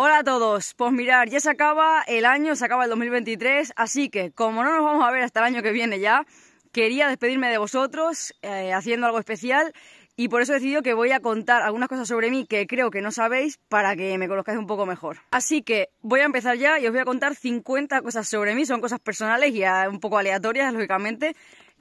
Hola a todos, pues mirar, ya se acaba el año, se acaba el 2023, así que como no nos vamos a ver hasta el año que viene ya, quería despedirme de vosotros eh, haciendo algo especial y por eso he decidido que voy a contar algunas cosas sobre mí que creo que no sabéis para que me conozcáis un poco mejor. Así que voy a empezar ya y os voy a contar 50 cosas sobre mí, son cosas personales y un poco aleatorias, lógicamente,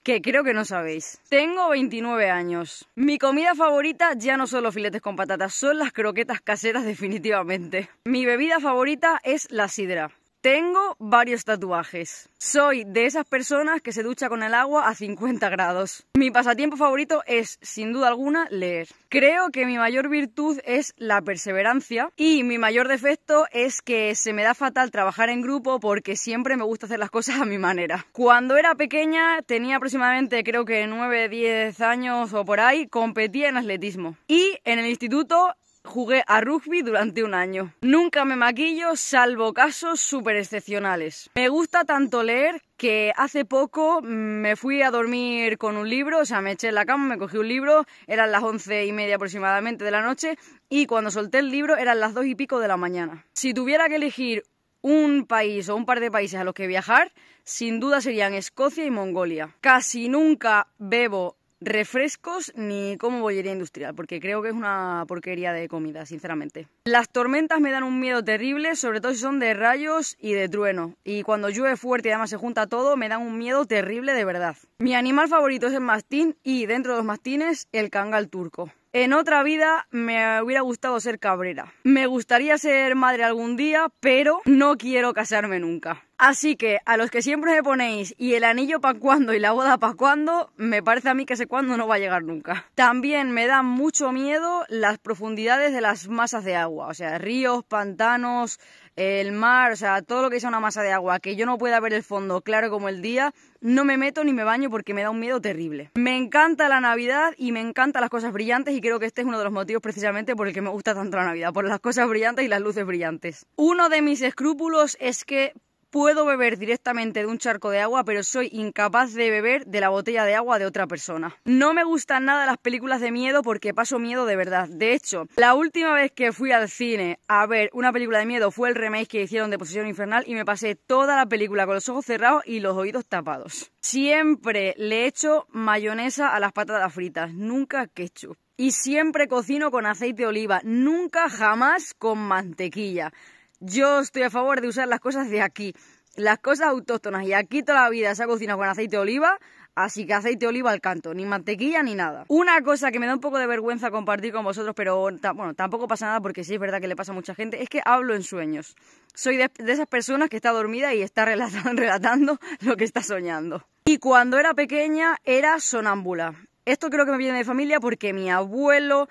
que creo que no sabéis. Tengo 29 años. Mi comida favorita ya no son los filetes con patatas, son las croquetas caseras definitivamente. Mi bebida favorita es la sidra. Tengo varios tatuajes. Soy de esas personas que se ducha con el agua a 50 grados. Mi pasatiempo favorito es, sin duda alguna, leer. Creo que mi mayor virtud es la perseverancia y mi mayor defecto es que se me da fatal trabajar en grupo porque siempre me gusta hacer las cosas a mi manera. Cuando era pequeña, tenía aproximadamente creo que 9, 10 años o por ahí, competía en atletismo. Y en el instituto Jugué a rugby durante un año. Nunca me maquillo salvo casos súper excepcionales. Me gusta tanto leer que hace poco me fui a dormir con un libro, o sea, me eché en la cama, me cogí un libro, eran las once y media aproximadamente de la noche y cuando solté el libro eran las dos y pico de la mañana. Si tuviera que elegir un país o un par de países a los que viajar, sin duda serían Escocia y Mongolia. Casi nunca bebo refrescos ni como bollería industrial, porque creo que es una porquería de comida, sinceramente. Las tormentas me dan un miedo terrible, sobre todo si son de rayos y de trueno. Y cuando llueve fuerte y además se junta todo, me dan un miedo terrible de verdad. Mi animal favorito es el mastín y dentro de los mastines, el cangal turco. En otra vida me hubiera gustado ser cabrera. Me gustaría ser madre algún día, pero no quiero casarme nunca. Así que a los que siempre me ponéis y el anillo para cuándo y la boda para cuándo, me parece a mí que ese cuándo no va a llegar nunca. También me da mucho miedo las profundidades de las masas de agua, o sea, ríos, pantanos, el mar, o sea, todo lo que sea una masa de agua, que yo no pueda ver el fondo claro como el día, no me meto ni me baño porque me da un miedo terrible. Me encanta la Navidad y me encantan las cosas brillantes y creo que este es uno de los motivos precisamente por el que me gusta tanto la Navidad, por las cosas brillantes y las luces brillantes. Uno de mis escrúpulos es que puedo beber directamente de un charco de agua, pero soy incapaz de beber de la botella de agua de otra persona. No me gustan nada las películas de miedo porque paso miedo de verdad. De hecho, la última vez que fui al cine a ver una película de miedo fue el remake que hicieron de Posición Infernal y me pasé toda la película con los ojos cerrados y los oídos tapados. Siempre le echo mayonesa a las patatas fritas, nunca ketchup. Y siempre cocino con aceite de oliva, nunca jamás con mantequilla. Yo estoy a favor de usar las cosas de aquí, las cosas autóctonas. Y aquí toda la vida se ha cocinado con aceite de oliva, así que aceite de oliva al canto, ni mantequilla ni nada. Una cosa que me da un poco de vergüenza compartir con vosotros, pero bueno, tampoco pasa nada porque sí es verdad que le pasa a mucha gente, es que hablo en sueños. Soy de, esas personas que está dormida y está relatando, relatando lo que está soñando. Y cuando era pequeña era sonámbula. Esto creo que me viene de familia porque mi abuelo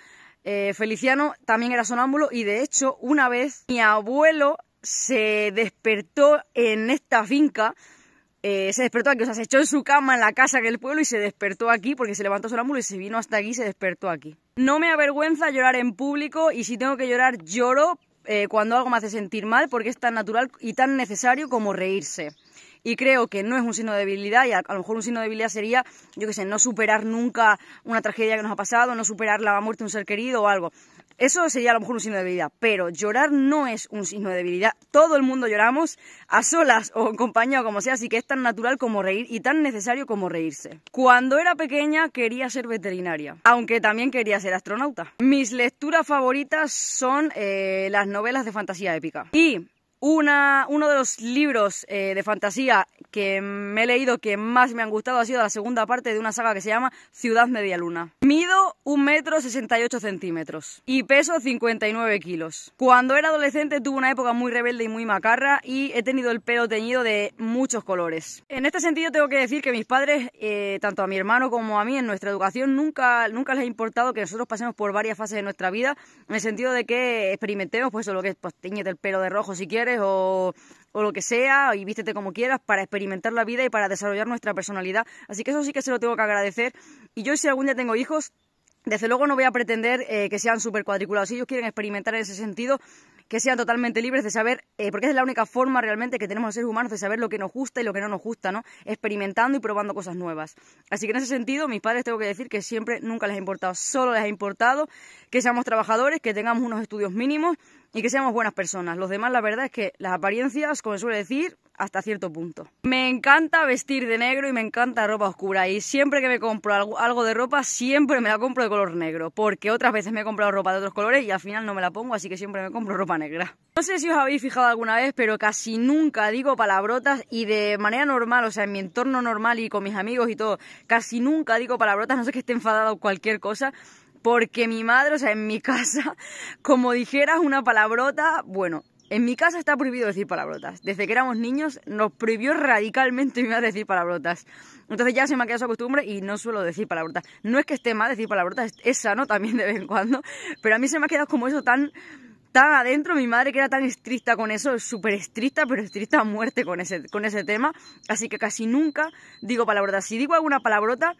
eh, Feliciano también era sonámbulo y de hecho una vez mi abuelo se despertó en esta finca, eh, se despertó aquí, o sea, se echó en su cama en la casa del pueblo y se despertó aquí porque se levantó sonámbulo y se vino hasta aquí y se despertó aquí. No me avergüenza llorar en público y si tengo que llorar lloro eh, cuando algo me hace sentir mal porque es tan natural y tan necesario como reírse y creo que no es un signo de debilidad y a, lo mejor un signo de debilidad sería, yo qué sé, no superar nunca una tragedia que nos ha pasado, no superar la muerte de un ser querido o algo. Eso sería a lo mejor un signo de debilidad, pero llorar no es un signo de debilidad. Todo el mundo lloramos, a solas o en compañía o como sea, así que es tan natural como reír y tan necesario como reírse. Cuando era pequeña quería ser veterinaria, aunque también quería ser astronauta. Mis lecturas favoritas son eh, las novelas de fantasía épica. Y una, uno de los libros eh, de fantasía que me he leído que más me han gustado ha sido la segunda parte de una saga que se llama Ciudad Media Luna Mido un metro 68 centímetros y peso 59 kilos. Cuando era adolescente tuve una época muy rebelde y muy macarra y he tenido el pelo teñido de muchos colores. En este sentido tengo que decir que mis padres, eh, tanto a mi hermano como a mí, en nuestra educación nunca, nunca les ha importado que nosotros pasemos por varias fases de nuestra vida, en el sentido de que experimentemos, pues lo que es, pues, el pelo de rojo si quieres, o, lo que sea y vístete como quieras para experimentar la vida y para desarrollar nuestra personalidad. Así que eso sí que se lo tengo que agradecer. Y yo si algún día tengo hijos, desde luego no voy a pretender eh, que sean súper cuadriculados. Si ellos quieren experimentar en ese sentido, que sean totalmente libres de saber, eh, porque es la única forma realmente que tenemos los seres humanos de saber lo que nos gusta y lo que no nos gusta, ¿no? Experimentando y probando cosas nuevas. Así que en ese sentido, mis padres tengo que decir que siempre nunca les ha importado, solo les ha importado que seamos trabajadores, que tengamos unos estudios mínimos y que seamos buenas personas. Los demás, la verdad es que las apariencias, como suele decir, hasta cierto punto. Me encanta vestir de negro y me encanta ropa oscura y siempre que me compro algo de ropa siempre me la compro de color negro porque otras veces me he comprado ropa de otros colores y al final no me la pongo así que siempre me compro ropa negra. No sé si os habéis fijado alguna vez pero casi nunca digo palabrotas y de manera normal, o sea en mi entorno normal y con mis amigos y todo, casi nunca digo palabrotas, no sé que esté enfadado o cualquier cosa porque mi madre, o sea, en mi casa, como dijeras una palabrota, bueno, en mi casa está prohibido decir palabrotas. Desde que éramos niños nos prohibió radicalmente mi madre decir palabrotas. Entonces ya se me ha quedado esa costumbre y no suelo decir palabrotas. No es que esté mal decir palabrotas, es no también de vez en cuando, pero a mí se me ha quedado como eso tan tan adentro, mi madre que era tan estricta con eso, súper estricta, pero estricta a muerte con ese, con ese tema, así que casi nunca digo palabrotas. Si digo alguna palabrota,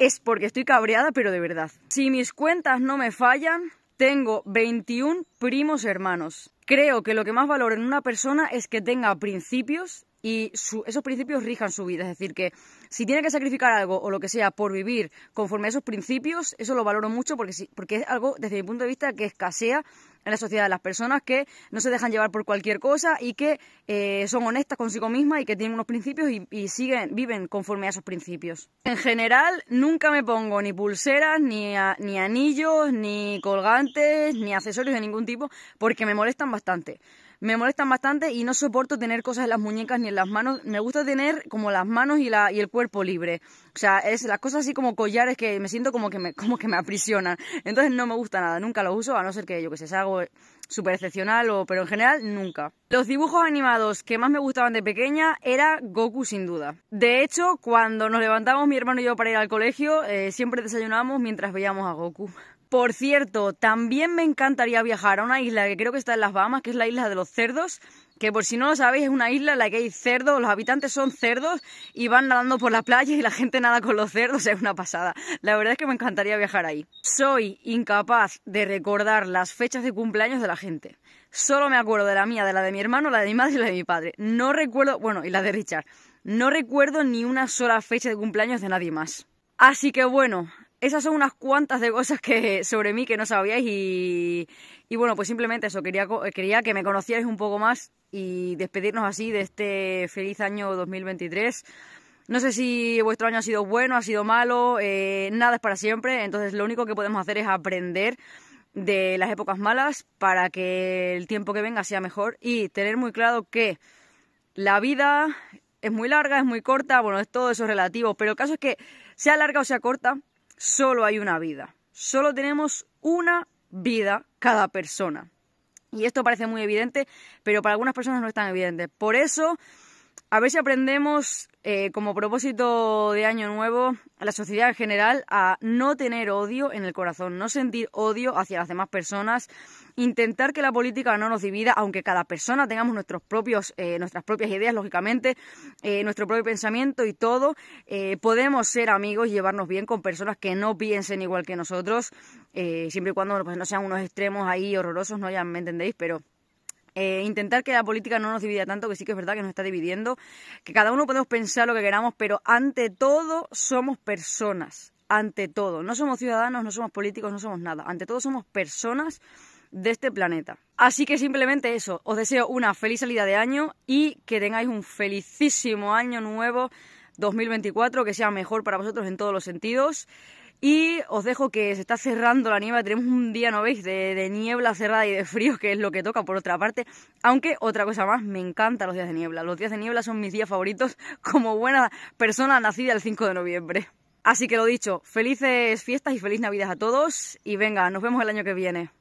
es porque estoy cabreada, pero de verdad. Si mis cuentas no me fallan, tengo 21 primos hermanos. Creo que lo que más valoro en una persona es que tenga principios y esos principios rijan su vida. Es decir, que si tiene que sacrificar algo o lo que sea por vivir conforme a esos principios, eso lo valoro mucho porque, porque es algo, desde mi punto de vista, que escasea en la sociedad. Las personas que no se dejan llevar por cualquier cosa y que eh, son honestas consigo mismas y que tienen unos principios y, siguen, viven conforme a esos principios. En general, nunca me pongo ni pulseras, ni, ni anillos, ni colgantes, ni accesorios de ningún tipo porque me molestan bastante. Me molestan bastante y no soporto tener cosas en las muñecas ni en las manos. Me gusta tener como las manos y el cuerpo libre. O sea, es la cosa así como collares que me siento como que me, como que me aprisionan. Entonces no me gusta nada, nunca lo uso, a no ser que yo que sé, sea algo súper excepcional, o, pero en general nunca. Los dibujos animados que más me gustaban de pequeña era Goku sin duda. De hecho, cuando nos levantábamos mi hermano y yo para ir al colegio, eh, siempre desayunábamos mientras veíamos a Goku. Por cierto, también me encantaría viajar a una isla que creo que está en las Bahamas, que es la isla de los cerdos, que por si no lo sabéis es una isla en la que hay cerdos, los habitantes son cerdos y van nadando por la playa y la gente nada con los cerdos, es una pasada. La verdad es que me encantaría viajar ahí. Soy incapaz de recordar las fechas de cumpleaños de la gente. Solo me acuerdo de la mía, de la de mi hermano, la de mi madre y la de mi padre. No recuerdo, bueno, y la de Richard. No recuerdo ni una sola fecha de cumpleaños de nadie más. Así que bueno, esas son unas cuantas de cosas que sobre mí que no sabíais y, bueno, pues simplemente eso, quería, quería que me conocierais un poco más y despedirnos así de este feliz año 2023. No sé si vuestro año ha sido bueno, ha sido malo, eh, nada es para siempre, entonces lo único que podemos hacer es aprender de las épocas malas para que el tiempo que venga sea mejor y tener muy claro que la vida es muy larga, es muy corta, bueno, es todo eso relativo, pero el caso es que sea larga o sea corta, solo hay una vida, solo tenemos una vida cada persona. Y esto parece muy evidente, pero para algunas personas no es tan evidente. Por eso a ver si aprendemos eh, como propósito de año nuevo a la sociedad en general a no tener odio en el corazón, no sentir odio hacia las demás personas, intentar que la política no nos divida, aunque cada persona tengamos nuestros propios, eh, nuestras propias ideas, lógicamente, eh, nuestro propio pensamiento y todo, podemos ser amigos y llevarnos bien con personas que no piensen igual que nosotros, siempre y cuando pues, no sean unos extremos ahí horrorosos, no ya me entendéis, pero eh, intentar que la política no nos divida tanto, que sí que es verdad que nos está dividiendo, que cada uno podemos pensar lo que queramos, pero ante todo somos personas, ante todo. No somos ciudadanos, no somos políticos, no somos nada, ante todo somos personas de este planeta. Así que simplemente eso, os deseo una feliz salida de año y que tengáis un felicísimo año nuevo 2024, que sea mejor para vosotros en todos los sentidos. Y os dejo que se está cerrando la niebla, tenemos un día, ¿no veis?, de, niebla cerrada y de frío, que es lo que toca por otra parte. Aunque otra cosa más, me encantan los días de niebla. Los días de niebla son mis días favoritos como buena persona nacida el 5 de noviembre. Así que lo dicho, felices fiestas y feliz Navidad a todos y venga, nos vemos el año que viene.